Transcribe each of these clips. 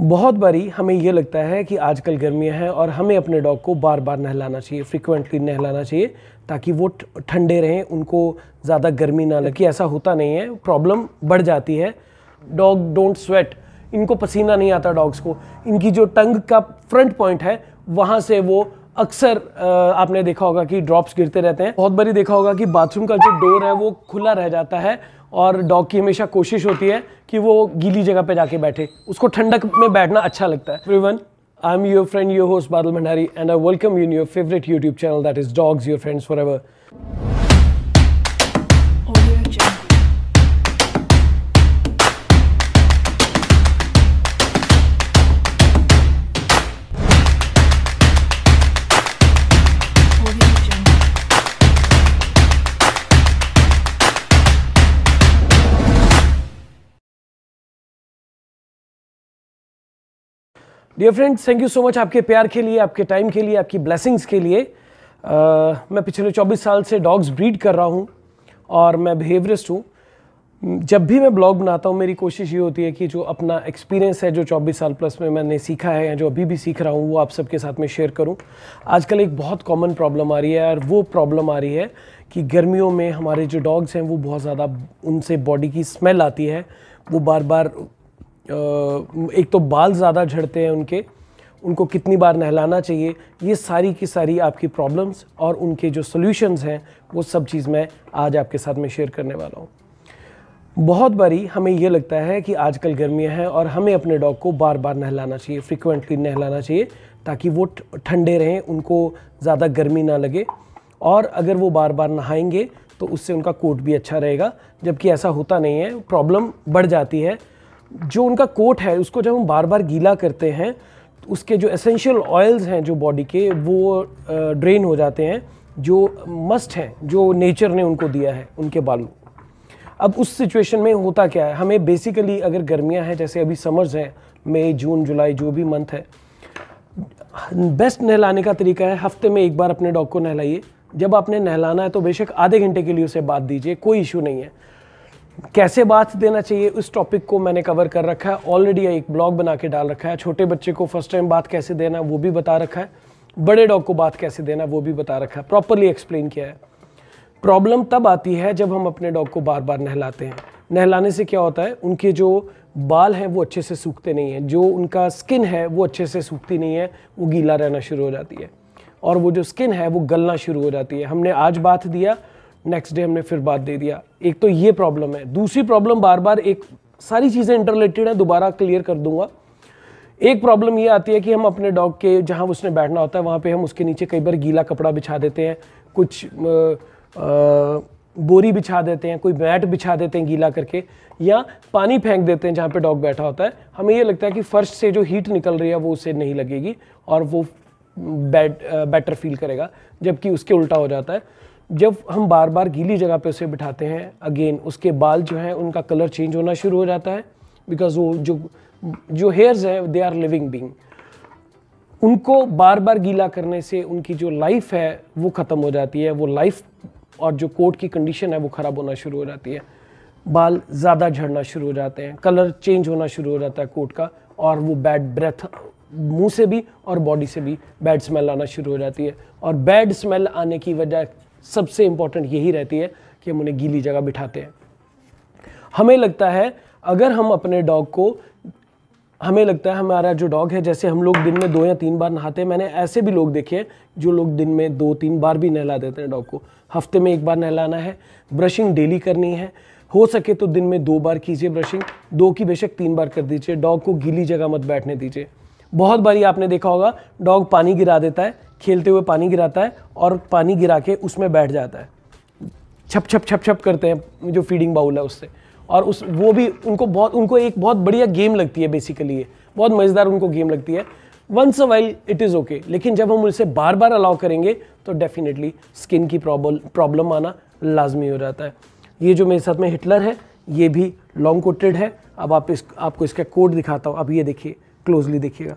बहुत बारी हमें ये लगता है कि आजकल गर्मियाँ हैं और हमें अपने डॉग को बार बार नहलाना चाहिए फ्रिक्वेंटली नहलाना चाहिए ताकि वो ठंडे रहें उनको ज़्यादा गर्मी ना लगे ऐसा होता नहीं है प्रॉब्लम बढ़ जाती है डॉग डोंट स्वेट इनको पसीना नहीं आता डॉग्स को इनकी जो टंग का फ्रंट पॉइंट है वहाँ से वो अक्सर आपने देखा होगा कि ड्रॉप्स गिरते रहते हैं बहुत बारी देखा होगा कि बाथरूम का जो डोर है वो खुला रह जाता है और डॉग की हमेशा कोशिश होती है कि वो गीली जगह पे जाके बैठे उसको ठंडक में बैठना अच्छा लगता है everyone I am your friend your host Badal Bhandari and I welcome you in your favourite YouTube channel that is dogs your friends forever dear friends thank you so much आपके प्यार के लिए आपके टाइम के लिए आपकी ब्लेसिंग्स के लिए आ, मैं पिछले 24 साल से डॉग्स ब्रीड कर रहा हूँ और मैं बिहेवियरिस्ट हूँ जब भी मैं ब्लॉग बनाता हूँ मेरी कोशिश ये होती है कि जो अपना एक्सपीरियंस है जो 24 साल प्लस में मैंने सीखा है या जो अभी भी सीख रहा हूँ वो आप सबके साथ में शेयर करूँ आजकल एक बहुत कॉमन प्रॉब्लम आ रही है और वो प्रॉब्लम आ रही है कि गर्मियों में हमारे जो डॉग्स हैं वो बहुत ज़्यादा उनसे बॉडी की स्मेल आती है वो बार बार एक तो बाल ज़्यादा झड़ते हैं उनके उनको कितनी बार नहलाना चाहिए ये सारी की सारी आपकी प्रॉब्लम्स और उनके जो सॉल्यूशंस हैं वो सब चीज़ मैं आज आपके साथ में शेयर करने वाला हूँ बहुत बारी हमें ये लगता है कि आजकल गर्मियाँ हैं और हमें अपने डॉग को बार बार नहलाना चाहिए फ्रिक्वेंटली नहलाना चाहिए ताकि वो ठंडे रहें उनको ज़्यादा गर्मी ना लगे और अगर वो बार बार नहाएंगे तो उससे उनका कोट भी अच्छा रहेगा जबकि ऐसा होता नहीं है प्रॉब्लम बढ़ जाती है जो उनका कोट है उसको जब हम बार बार गीला करते हैं तो उसके जो एसेंशियल ऑयल्स हैं जो बॉडी के वो ड्रेन हो जाते हैं जो मस्ट हैं जो नेचर ने उनको दिया है उनके बालों अब उस सिचुएशन में होता क्या है हमें बेसिकली अगर गर्मियाँ हैं जैसे अभी समर्स हैं मई जून जुलाई जो भी मंथ है बेस्ट नहलाने का तरीका है हफ्ते में एक बार अपने डॉग को नहलाइए जब आपने नहलाना है तो बेशक आधे घंटे के लिए उसे बात दीजिए कोई इशू नहीं है कैसे बात देना चाहिए उस टॉपिक को मैंने कवर कर रखा है ऑलरेडी एक ब्लॉग बना के डाल रखा है छोटे बच्चे को फर्स्ट टाइम बात कैसे देना है वो भी बता रखा है बड़े डॉग को बात कैसे देना वो भी बता रखा है प्रॉपरली एक्सप्लेन किया है प्रॉब्लम तब आती है जब हम अपने डॉग को बार बार नहलाते हैं नहलाने से क्या होता है उनके जो बाल हैं वो अच्छे से सूखते नहीं हैं जो उनका स्किन है वो अच्छे से सूखती नहीं है वो गीला रहना शुरू हो जाती है और वो जो स्किन है वो गलना शुरू हो जाती है हमने आज बात दिया नेक्स्ट डे हमने फिर बात दे दिया एक तो ये प्रॉब्लम है दूसरी प्रॉब्लम बार बार एक सारी चीज़ें इंटरलेटेड हैं दोबारा क्लियर कर दूंगा एक प्रॉब्लम ये आती है कि हम अपने डॉग के जहाँ उसने बैठना होता है वहाँ पे हम उसके नीचे कई बार गीला कपड़ा बिछा देते हैं कुछ आ, आ, बोरी बिछा देते हैं कोई मैट बिछा देते हैं गीला करके या पानी फेंक देते हैं जहाँ पे डॉग बैठा होता है हमें ये लगता है कि फर्श से जो हीट निकल रही है वो उसे नहीं लगेगी और वो बैट बेटर फील करेगा जबकि उसके उल्टा हो जाता है जब हम बार बार गीली जगह पे उसे बिठाते हैं अगेन उसके बाल जो हैं उनका कलर चेंज होना शुरू हो जाता है बिकॉज वो जो जो हेयर्स हैं दे आर लिविंग बींग उनको बार बार गीला करने से उनकी जो लाइफ है वो ख़त्म हो जाती है वो लाइफ और जो कोट की कंडीशन है वो ख़राब होना शुरू हो जाती है बाल ज़्यादा झड़ना शुरू हो जाते हैं कलर चेंज होना शुरू हो जाता है कोट का और वो बैड ब्रेथ मुंह से भी और बॉडी से भी बैड स्मेल आना शुरू हो जाती है और बैड स्मेल आने की वजह सबसे इम्पॉर्टेंट यही रहती है कि हम उन्हें गीली जगह बिठाते हैं हमें लगता है अगर हम अपने डॉग को हमें लगता है हमारा जो डॉग है जैसे हम लोग दिन में दो या तीन बार नहाते हैं मैंने ऐसे भी लोग देखे हैं जो लोग दिन में दो तीन बार भी नहला देते हैं डॉग को हफ्ते में एक बार नहलाना है ब्रशिंग डेली करनी है हो सके तो दिन में दो बार कीजिए ब्रशिंग दो की बेशक तीन बार कर दीजिए डॉग को गीली जगह मत बैठने दीजिए बहुत बारी आपने देखा होगा डॉग पानी गिरा देता है खेलते हुए पानी गिराता है और पानी गिरा के उसमें बैठ जाता है छप छप छप छप करते हैं जो फीडिंग बाउल है उससे और उस वो भी उनको बहुत उनको एक बहुत बढ़िया गेम लगती है बेसिकली ये बहुत मज़ेदार उनको गेम लगती है once a while it is okay लेकिन जब हम उसे बार बार अलाउ करेंगे तो डेफिनेटली स्किन की प्रॉब्लम आना लाजमी हो जाता है ये जो मेरे साथ में हिटलर है ये भी लॉन्ग कोटेड है अब आप इस आपको इसका कोड दिखाता हूँ अब ये देखिए क्लोजली देखिएगा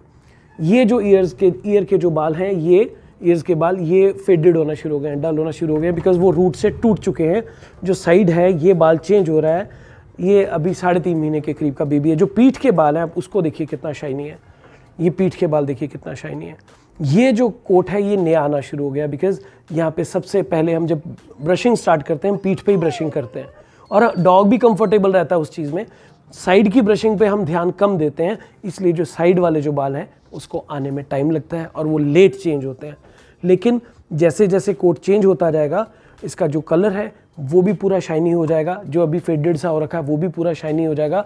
ये जो ईयर्स के ईयर के जो बाल हैं ये ईयर्स के बाल ये फेडेड होना शुरू हो गए हैं डल होना शुरू हो गए हैं बिकॉज वो रूट से टूट चुके हैं जो साइड है ये बाल चेंज हो रहा है ये अभी साढ़े तीन महीने के करीब का बेबी है जो पीठ के बाल हैं आप उसको देखिए कितना शाइनी है ये पीठ के बाल देखिए कितना शाइनी है ये जो कोट है ये नया आना शुरू हो गया बिकॉज यहाँ पे सबसे पहले हम जब ब्रशिंग स्टार्ट करते हैं हम पीठ पे ही ब्रशिंग करते हैं और डॉग भी कंफर्टेबल रहता है उस चीज़ में साइड की ब्रशिंग पे हम ध्यान कम देते हैं इसलिए जो साइड वाले जो बाल हैं उसको आने में टाइम लगता है और वो लेट चेंज होते हैं लेकिन जैसे जैसे कोट चेंज होता जाएगा इसका जो कलर है वो भी पूरा शाइनी हो जाएगा जो अभी फेडेड सा हो रखा है वो भी पूरा शाइनी हो जाएगा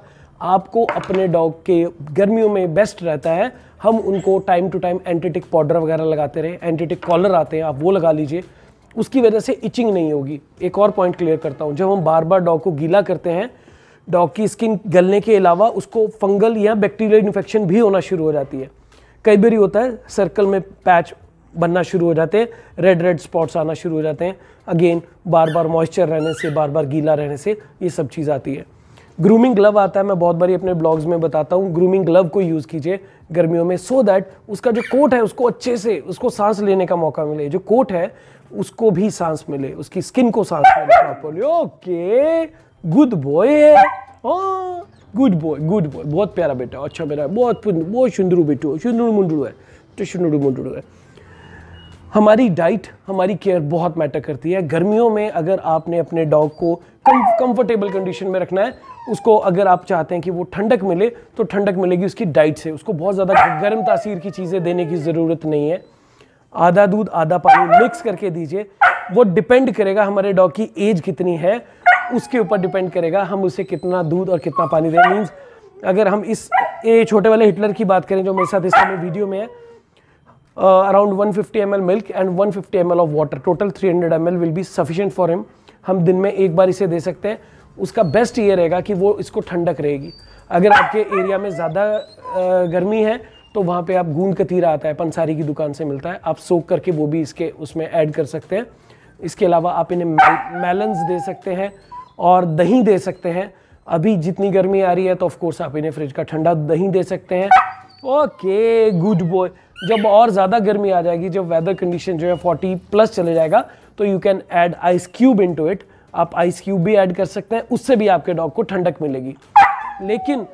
आपको अपने डॉग के गर्मियों में बेस्ट रहता है हम उनको time to time antitick powder वगैरह लगाते रहे एंटीटिक कॉलर आते हैं आप वो लगा लीजिए उसकी वजह से इचिंग नहीं होगी एक और पॉइंट क्लियर करता हूँ जब हम बार बार डॉग को गीला करते हैं डॉग की स्किन गलने के अलावा उसको फंगल या बैक्टीरियल इन्फेक्शन भी होना शुरू हो जाती है कई बार होता है सर्कल में पैच बनना शुरू हो जाते हैं रेड रेड स्पॉट्स आना शुरू हो जाते हैं अगेन बार बार मॉइस्चर रहने से बार बार गीला रहने से ये सब चीज़ आती है ग्रूमिंग ग्लव आता है मैं बहुत बारी अपने ब्लॉग्स में बताता हूँ ग्रूमिंग ग्लव को यूज़ कीजिए गर्मियों में सो so दैट उसका जो कोट है उसको अच्छे से उसको सांस लेने का मौका मिले जो कोट है उसको भी सांस मिले उसकी स्किन को सांस मिले ओके गुड बॉय है हाँ गुड बॉय गुड बॉय बहुत प्यारा बेटा अच्छा बेटा बहुत बहुत शुंदरू बेटू शुंदरू मुंडरू है तो शुंदरू मुंडरू है हमारी डाइट हमारी केयर बहुत मैटर करती है गर्मियों में अगर आपने अपने डॉग को कम कंफर्टेबल कंडीशन में रखना है उसको अगर आप चाहते हैं कि वो ठंडक मिले तो ठंडक मिलेगी उसकी डाइट से उसको बहुत ज़्यादा गर्म तासीर की चीज़ें देने की ज़रूरत नहीं है आधा दूध आधा पानी मिक्स करके दीजिए वो डिपेंड करेगा हमारे डॉग की एज कितनी है उसके ऊपर डिपेंड करेगा हम उसे कितना दूध और कितना पानी दें मीन्स अगर हम इस ए छोटे वाले हिटलर की बात करें जो मेरे साथ इस समय वीडियो में है around one fifty M L milk and one fifty M L of water total three hundred M L will be sufficient for him हम दिन में एक बार इसे दे सकते हैं उसका बेस्ट ये रहेगा कि वो इसको ठंडक रहेगी अगर आपके एरिया में ज़्यादा गर्मी है तो वहाँ पे आप गूंद कतीरा आता है पंसारी की दुकान से मिलता है आप सोख करके वो भी इसके उसमें ऐड कर सकते हैं इसके अलावा आप इन्हें मेलन्स दे सकते हैं और दही दे सकते हैं अभी जितनी गर्मी आ रही है तो ऑफकोर्स आप इन्हें फ्रिज का ठंडा दही दे सकते हैं ओके गुड बॉय जब और ज़्यादा गर्मी आ जाएगी जब वेदर कंडीशन जो है फोर्टी प्लस चले जाएगा तो you can add ice cube into it आप आइस क्यूब भी ऐड कर सकते हैं उससे भी आपके डॉग को ठंडक मिलेगी लेकिन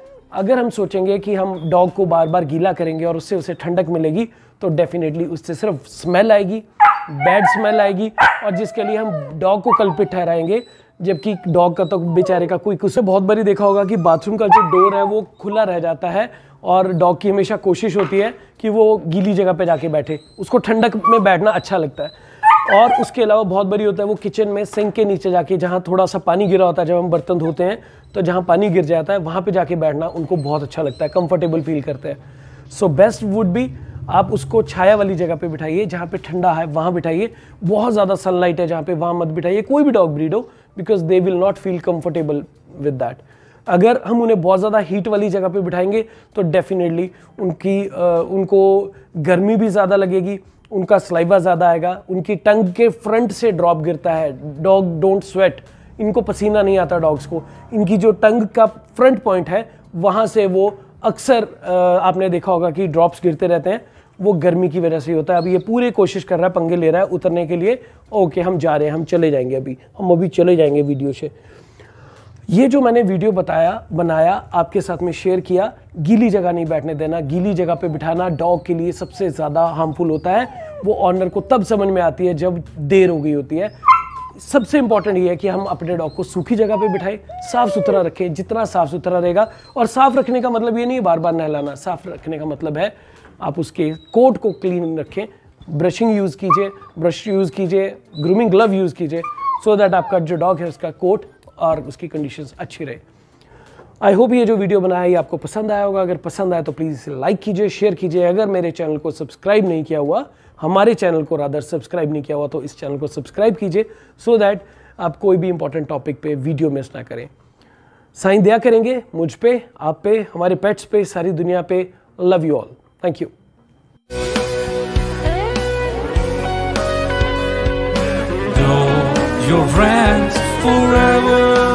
अगर हम सोचेंगे कि हम डॉग को बार बार गीला करेंगे और उससे उसे ठंडक मिलेगी तो डेफिनेटली उससे सिर्फ स्मेल आएगी बैड स्मेल आएगी और जिसके लिए हम डॉग को कल्पित ठहराएंगे जबकि डॉग का तो बेचारे का कोई उससे बहुत बारी देखा होगा कि बाथरूम का जो डोर है वो खुला रह जाता है और डॉग की हमेशा कोशिश होती है कि वो गीली जगह पे जाके बैठे उसको ठंडक में बैठना अच्छा लगता है और उसके अलावा बहुत बड़ी होता है वो किचन में सिंक के नीचे जाके जहाँ थोड़ा सा पानी गिरा होता है जब हम बर्तन धोते हैं तो जहाँ पानी गिर जाता है वहाँ पर जाके बैठना उनको बहुत अच्छा लगता है कम्फर्टेबल फील करते हैं सो बेस्ट वुड भी आप उसको छाया वाली जगह पे बिठाइए जहाँ पे ठंडा है वहाँ बिठाइए बहुत ज़्यादा सनलाइट है जहाँ पे वहाँ मत बिठाइए कोई भी डॉग ब्रीड हो because they will not feel comfortable with that अगर हम उन्हें बहुत ज़्यादा हीट वाली जगह पे बिठाएंगे तो डेफिनेटली उनकी आ, उनको गर्मी भी ज़्यादा लगेगी उनका स्लाइवा ज़्यादा आएगा उनकी टंग के फ्रंट से ड्रॉप गिरता है डॉग डोंट स्वेट इनको पसीना नहीं आता डॉग्स को इनकी जो टंग का फ्रंट पॉइंट है वहाँ से वो अक्सर आपने देखा होगा कि ड्रॉप्स गिरते रहते हैं वो गर्मी की वजह से होता है अभी ये पूरे कोशिश कर रहा है पंगे ले रहा है उतरने के लिए ओके हम जा रहे हैं हम चले जाएंगे अभी हम अभी चले जाएंगे वीडियो से ये जो मैंने वीडियो बताया बनाया आपके साथ में शेयर किया गीली जगह नहीं बैठने देना गीली जगह पे बिठाना डॉग के लिए सबसे ज़्यादा हार्मफुल होता है वो ऑनर को तब समझ में आती है जब देर हो गई होती है सबसे इंपॉर्टेंट ये है कि हम अपने डॉग को सूखी जगह पे बिठाएं साफ सुथरा रखें जितना साफ सुथरा रहेगा और साफ रखने का मतलब ये नहीं बार बार नहलाना साफ रखने का मतलब है आप उसके कोट को क्लीन रखें ब्रशिंग यूज़ कीजिए ब्रश यूज़ कीजिए ग्रूमिंग ग्लव यूज़ कीजिए सो दैट आपका जो डॉग है उसका कोट और उसकी कंडीशन अच्छी रहे आई होप ये जो वीडियो बनाया ये आपको पसंद आया होगा अगर पसंद आया तो प्लीज़ इसे लाइक कीजिए शेयर कीजिए अगर मेरे चैनल को सब्सक्राइब नहीं किया हुआ हमारे चैनल को रादर सब्सक्राइब नहीं किया हुआ तो इस चैनल को सब्सक्राइब कीजिए सो दैट आप कोई भी इंपॉर्टेंट टॉपिक पे वीडियो मिस ना करें साइन दिया करेंगे मुझ पे आप पे हमारे पेट्स पे सारी दुनिया पे love you all Thank you. your forever.